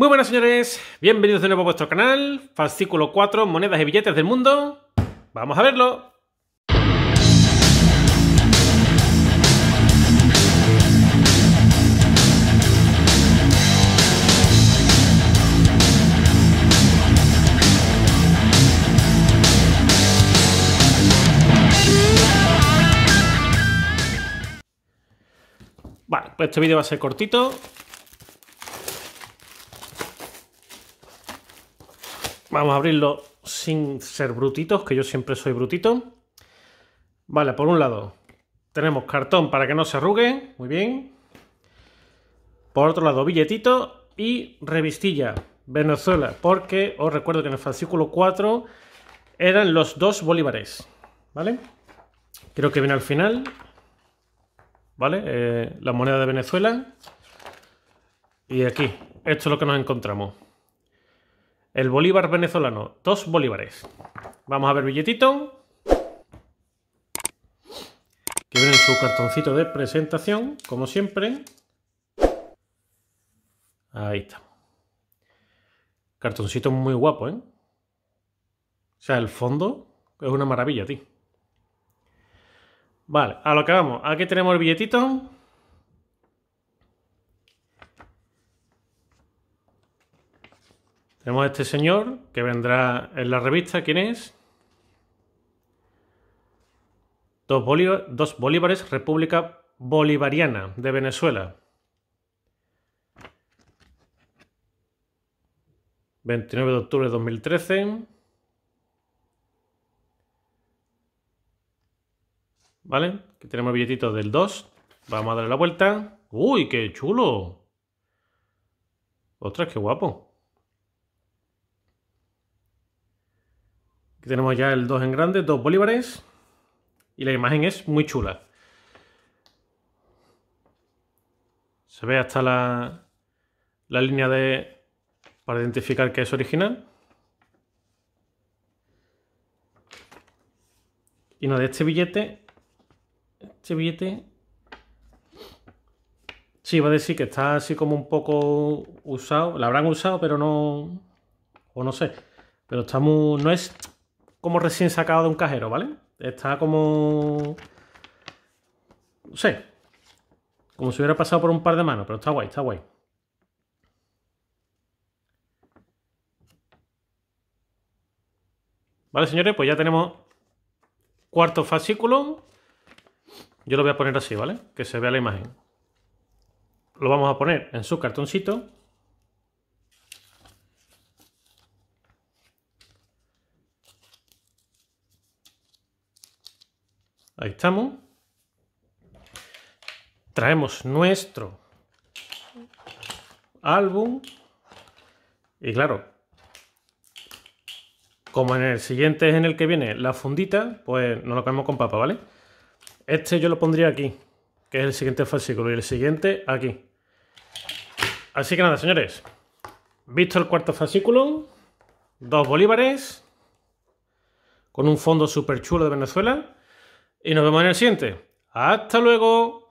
Muy buenas señores, bienvenidos de nuevo a vuestro canal, Fascículo 4, monedas y billetes del mundo. Vamos a verlo. Vale, pues este vídeo va a ser cortito, Vamos a abrirlo sin ser brutitos, que yo siempre soy brutito. Vale, por un lado tenemos cartón para que no se arrugue, muy bien. Por otro lado, billetito y revistilla Venezuela, porque os recuerdo que en el fascículo 4 eran los dos bolívares, ¿vale? Creo que viene al final, ¿vale? Eh, la moneda de Venezuela. Y aquí, esto es lo que nos encontramos. El bolívar venezolano, dos bolívares. Vamos a ver billetito. Que viene su cartoncito de presentación, como siempre. Ahí está. Cartoncito muy guapo, ¿eh? O sea, el fondo es una maravilla, tío. Vale, a lo que vamos. Aquí tenemos el billetito. Tenemos a este señor que vendrá en la revista. ¿Quién es? Dos, bolívares, República Bolivariana de Venezuela. 29 de octubre de 2013. ¿Vale? Aquí tenemos billetitos del 2. Vamos a darle la vuelta. ¡Uy, qué chulo! ¡Ostras, qué guapo! tenemos ya el 2 en grande, 2 bolívares. Y la imagen es muy chula. Se ve hasta la, la línea de... para identificar que es original. Y no de este billete... Este billete... Sí, va a decir que está así como un poco usado. La habrán usado, pero no... O no sé. Pero está muy... No es como recién sacado de un cajero, ¿vale? Está como... No sé. Como si hubiera pasado por un par de manos, pero está guay, está guay. Vale, señores, pues ya tenemos cuarto fascículo. Yo lo voy a poner así, ¿vale? Que se vea la imagen. Lo vamos a poner en su cartoncito. Ahí estamos. Traemos nuestro álbum. Y claro, como en el siguiente es en el que viene la fundita, pues no lo caemos con papa, ¿vale? Este yo lo pondría aquí, que es el siguiente fascículo, y el siguiente aquí. Así que nada, señores. Visto el cuarto fascículo, dos bolívares, con un fondo súper chulo de Venezuela. Y nos vemos en el siguiente. Hasta luego.